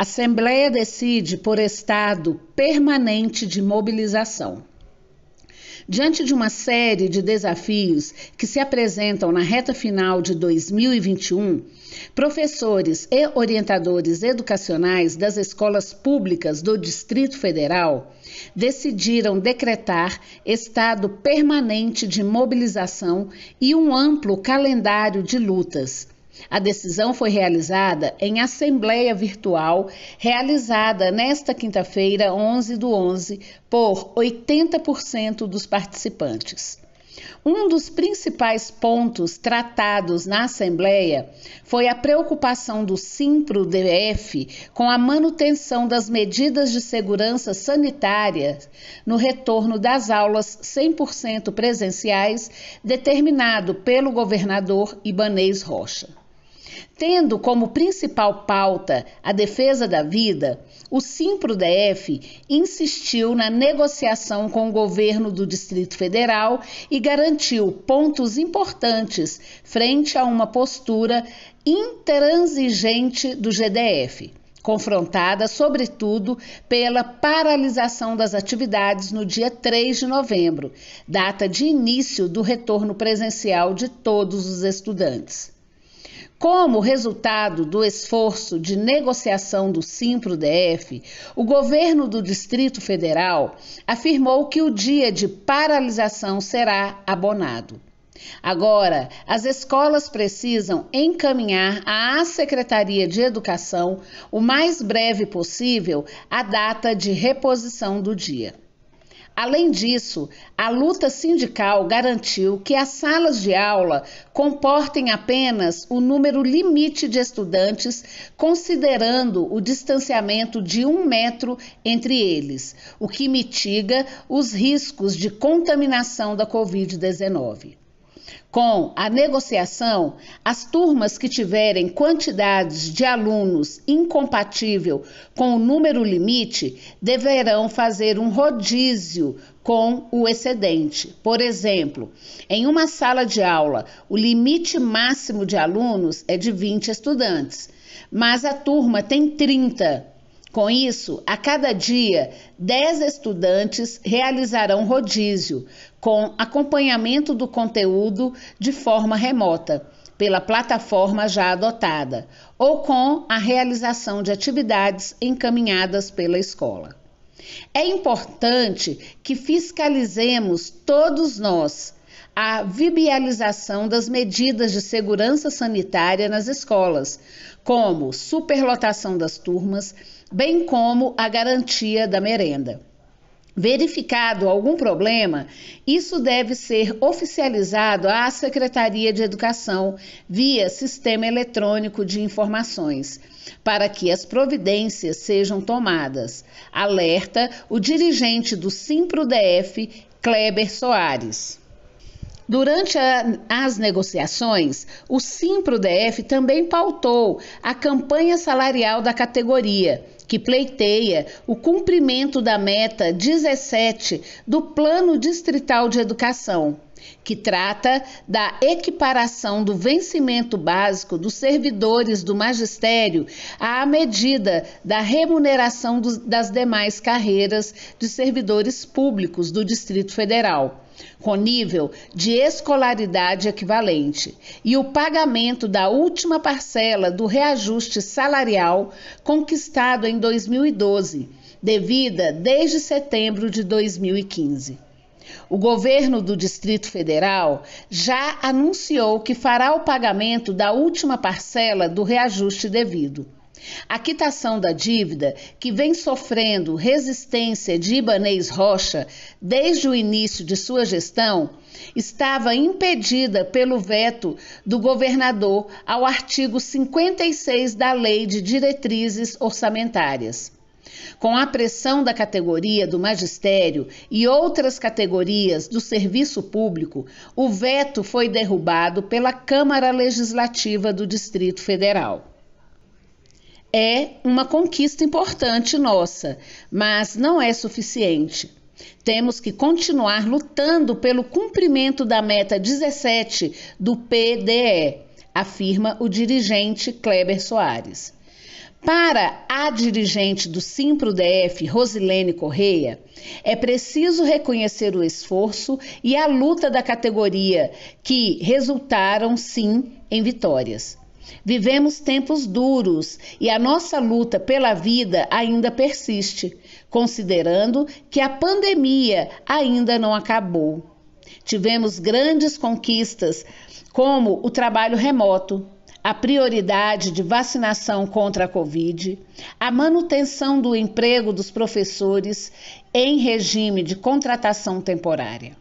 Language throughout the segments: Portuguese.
Assembleia decide por estado permanente de mobilização. Diante de uma série de desafios que se apresentam na reta final de 2021, professores e orientadores educacionais das escolas públicas do Distrito Federal decidiram decretar estado permanente de mobilização e um amplo calendário de lutas a decisão foi realizada em assembleia virtual, realizada nesta quinta-feira, 11 do 11, por 80% dos participantes. Um dos principais pontos tratados na Assembleia foi a preocupação do SIMPRO-DF com a manutenção das medidas de segurança sanitária no retorno das aulas 100% presenciais, determinado pelo governador Ibanês Rocha. Tendo como principal pauta a defesa da vida, o SIMPRO-DF insistiu na negociação com o governo do Distrito Federal e garantiu pontos importantes frente a uma postura intransigente do GDF, confrontada, sobretudo, pela paralisação das atividades no dia 3 de novembro, data de início do retorno presencial de todos os estudantes. Como resultado do esforço de negociação do Simpro-DF, o governo do Distrito Federal afirmou que o dia de paralisação será abonado. Agora, as escolas precisam encaminhar à Secretaria de Educação o mais breve possível a data de reposição do dia. Além disso, a luta sindical garantiu que as salas de aula comportem apenas o número limite de estudantes, considerando o distanciamento de um metro entre eles, o que mitiga os riscos de contaminação da Covid-19 com a negociação, as turmas que tiverem quantidades de alunos incompatível com o número limite deverão fazer um rodízio com o excedente. Por exemplo, em uma sala de aula, o limite máximo de alunos é de 20 estudantes, mas a turma tem 30 com isso, a cada dia, 10 estudantes realizarão rodízio, com acompanhamento do conteúdo de forma remota, pela plataforma já adotada, ou com a realização de atividades encaminhadas pela escola. É importante que fiscalizemos todos nós a vibialização das medidas de segurança sanitária nas escolas, como superlotação das turmas, bem como a garantia da merenda. Verificado algum problema, isso deve ser oficializado à Secretaria de Educação via Sistema Eletrônico de Informações, para que as providências sejam tomadas. Alerta o dirigente do SIMPRO-DF, Kleber Soares. Durante a, as negociações, o SIMPRO-DF também pautou a campanha salarial da categoria que pleiteia o cumprimento da meta 17 do Plano Distrital de Educação, que trata da equiparação do vencimento básico dos servidores do magistério à medida da remuneração dos, das demais carreiras de servidores públicos do Distrito Federal com nível de escolaridade equivalente, e o pagamento da última parcela do reajuste salarial conquistado em 2012, devida desde setembro de 2015. O governo do Distrito Federal já anunciou que fará o pagamento da última parcela do reajuste devido. A quitação da dívida, que vem sofrendo resistência de Ibanês Rocha desde o início de sua gestão, estava impedida pelo veto do governador ao artigo 56 da Lei de Diretrizes Orçamentárias. Com a pressão da categoria do magistério e outras categorias do serviço público, o veto foi derrubado pela Câmara Legislativa do Distrito Federal é uma conquista importante nossa, mas não é suficiente. Temos que continuar lutando pelo cumprimento da meta 17 do PDE, afirma o dirigente Kleber Soares. Para a dirigente do Simpro DF, Rosilene Correia, é preciso reconhecer o esforço e a luta da categoria, que resultaram sim em vitórias. Vivemos tempos duros e a nossa luta pela vida ainda persiste, considerando que a pandemia ainda não acabou. Tivemos grandes conquistas, como o trabalho remoto, a prioridade de vacinação contra a Covid, a manutenção do emprego dos professores em regime de contratação temporária.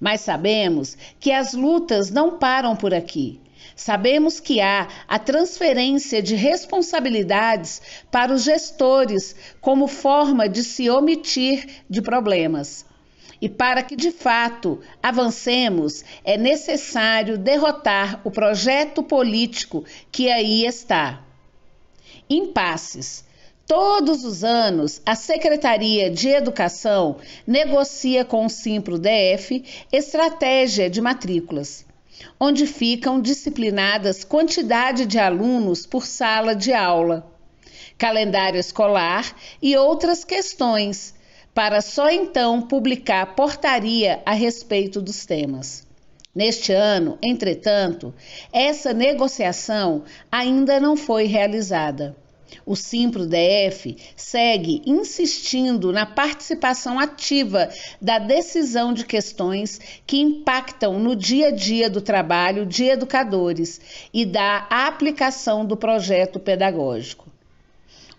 Mas sabemos que as lutas não param por aqui Sabemos que há a transferência de responsabilidades para os gestores como forma de se omitir de problemas. E para que de fato avancemos, é necessário derrotar o projeto político que aí está. Impasses. Todos os anos, a Secretaria de Educação negocia com o Simpro DF estratégia de matrículas onde ficam disciplinadas quantidade de alunos por sala de aula, calendário escolar e outras questões, para só então publicar portaria a respeito dos temas. Neste ano, entretanto, essa negociação ainda não foi realizada. O SIMPRO-DF segue insistindo na participação ativa da decisão de questões que impactam no dia a dia do trabalho de educadores e da aplicação do projeto pedagógico.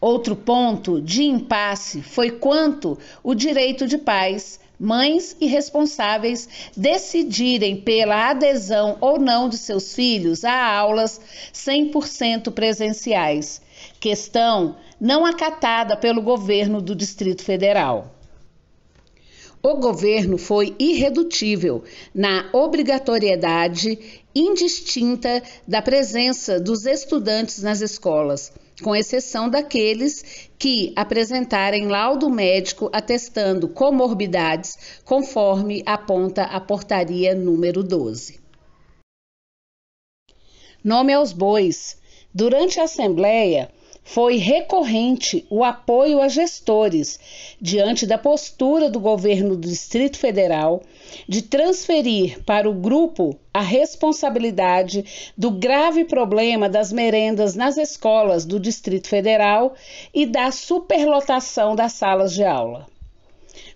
Outro ponto de impasse foi quanto o direito de pais, mães e responsáveis decidirem pela adesão ou não de seus filhos a aulas 100% presenciais, questão não acatada pelo governo do Distrito Federal. O governo foi irredutível na obrigatoriedade indistinta da presença dos estudantes nas escolas, com exceção daqueles que apresentarem laudo médico atestando comorbidades, conforme aponta a portaria número 12. Nome aos bois. Durante a Assembleia, foi recorrente o apoio a gestores diante da postura do governo do Distrito Federal de transferir para o grupo a responsabilidade do grave problema das merendas nas escolas do Distrito Federal e da superlotação das salas de aula.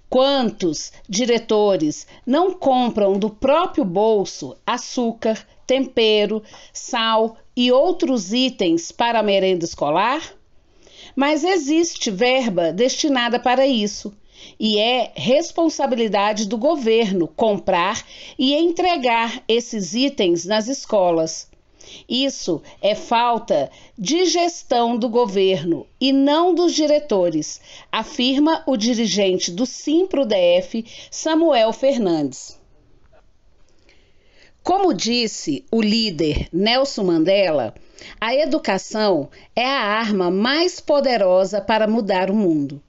Quantos diretores não compram do próprio bolso açúcar, tempero, sal, e outros itens para a merenda escolar? Mas existe verba destinada para isso e é responsabilidade do governo comprar e entregar esses itens nas escolas. Isso é falta de gestão do governo e não dos diretores, afirma o dirigente do Simpro DF, Samuel Fernandes. Como disse o líder Nelson Mandela, a educação é a arma mais poderosa para mudar o mundo.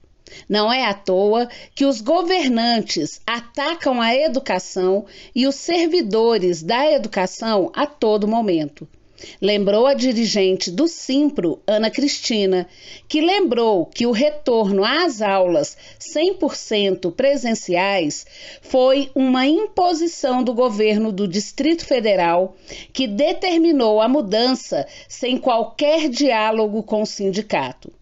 Não é à toa que os governantes atacam a educação e os servidores da educação a todo momento. Lembrou a dirigente do Simpro, Ana Cristina, que lembrou que o retorno às aulas 100% presenciais foi uma imposição do governo do Distrito Federal que determinou a mudança sem qualquer diálogo com o sindicato.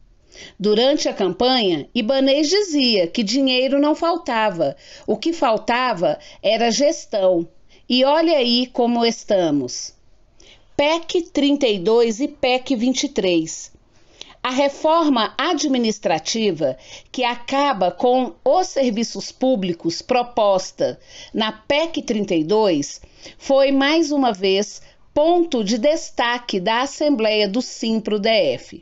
Durante a campanha, Ibanez dizia que dinheiro não faltava, o que faltava era gestão. E olha aí como estamos. PEC 32 e PEC 23. A reforma administrativa, que acaba com os serviços públicos proposta na PEC 32, foi mais uma vez ponto de destaque da Assembleia do Simpro DF.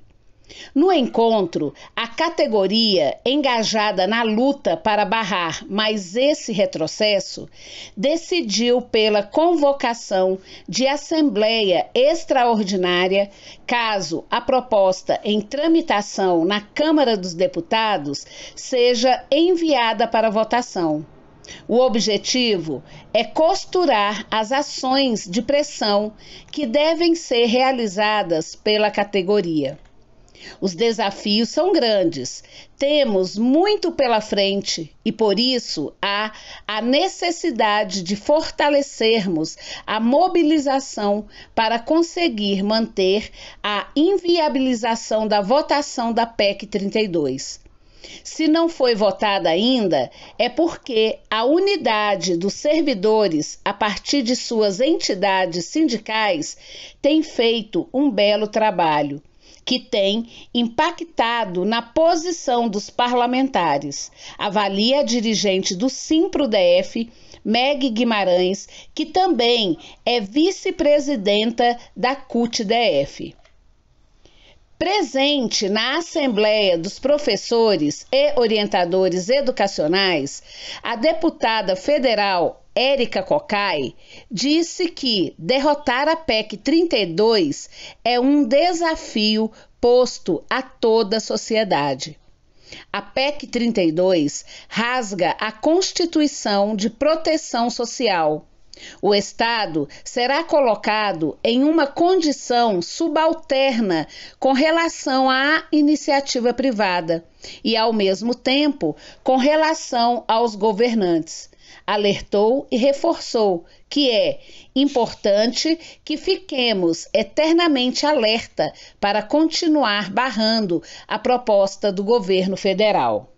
No encontro, a categoria engajada na luta para barrar mais esse retrocesso decidiu pela convocação de assembleia extraordinária, caso a proposta em tramitação na Câmara dos Deputados seja enviada para votação. O objetivo é costurar as ações de pressão que devem ser realizadas pela categoria. Os desafios são grandes, temos muito pela frente e por isso há a necessidade de fortalecermos a mobilização para conseguir manter a inviabilização da votação da PEC 32. Se não foi votada ainda, é porque a unidade dos servidores, a partir de suas entidades sindicais, tem feito um belo trabalho que tem impactado na posição dos parlamentares, avalia a dirigente do SIMPRO-DF, Meg Guimarães, que também é vice-presidenta da CUT-DF. Presente na Assembleia dos Professores e Orientadores Educacionais, a deputada federal Érica Cocai, disse que derrotar a PEC 32 é um desafio posto a toda a sociedade. A PEC 32 rasga a Constituição de Proteção Social. O Estado será colocado em uma condição subalterna com relação à iniciativa privada e, ao mesmo tempo, com relação aos governantes alertou e reforçou que é importante que fiquemos eternamente alerta para continuar barrando a proposta do governo federal.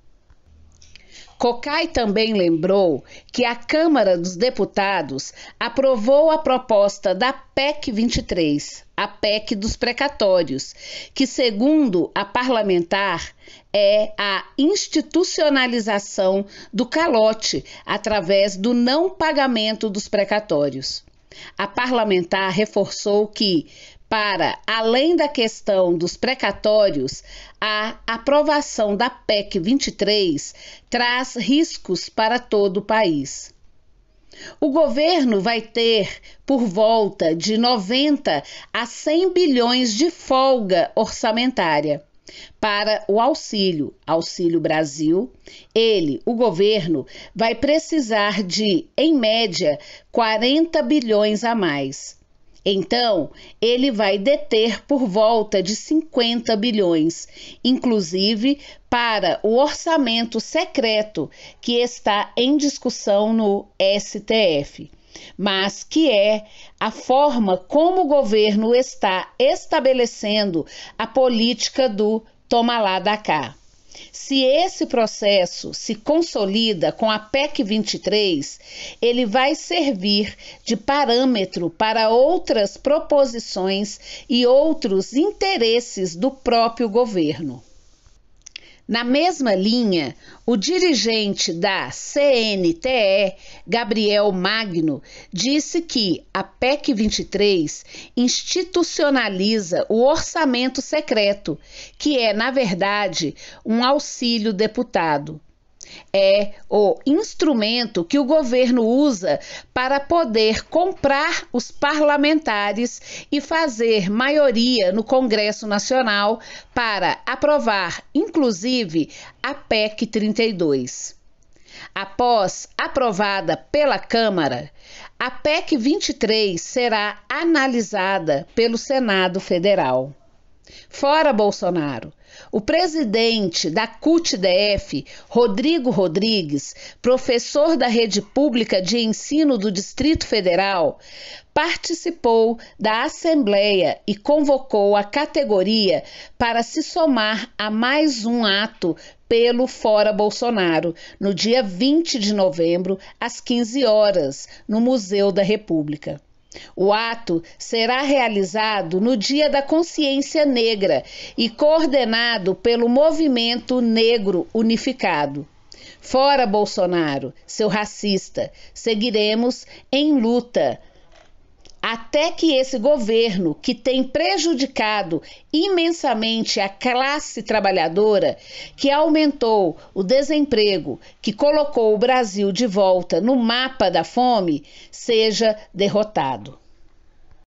Cocai também lembrou que a Câmara dos Deputados aprovou a proposta da PEC 23, a PEC dos precatórios, que, segundo a parlamentar, é a institucionalização do calote através do não pagamento dos precatórios. A parlamentar reforçou que, para, além da questão dos precatórios, a aprovação da PEC 23 traz riscos para todo o país. O governo vai ter por volta de 90 a 100 bilhões de folga orçamentária para o auxílio, Auxílio Brasil. Ele, o governo, vai precisar de, em média, 40 bilhões a mais então, ele vai deter por volta de 50 bilhões, inclusive para o orçamento secreto que está em discussão no STF, mas que é a forma como o governo está estabelecendo a política do toma lá da cá. Se esse processo se consolida com a PEC 23, ele vai servir de parâmetro para outras proposições e outros interesses do próprio governo. Na mesma linha, o dirigente da CNTE, Gabriel Magno, disse que a PEC 23 institucionaliza o orçamento secreto, que é, na verdade, um auxílio deputado é o instrumento que o governo usa para poder comprar os parlamentares e fazer maioria no Congresso Nacional para aprovar, inclusive, a PEC 32. Após aprovada pela Câmara, a PEC 23 será analisada pelo Senado Federal. Fora Bolsonaro, o presidente da CUT-DF, Rodrigo Rodrigues, professor da rede pública de ensino do Distrito Federal, participou da Assembleia e convocou a categoria para se somar a mais um ato pelo Fora Bolsonaro, no dia 20 de novembro, às 15 horas, no Museu da República. O ato será realizado no Dia da Consciência Negra e coordenado pelo Movimento Negro Unificado. Fora Bolsonaro, seu racista, seguiremos em luta até que esse governo, que tem prejudicado imensamente a classe trabalhadora, que aumentou o desemprego, que colocou o Brasil de volta no mapa da fome, seja derrotado.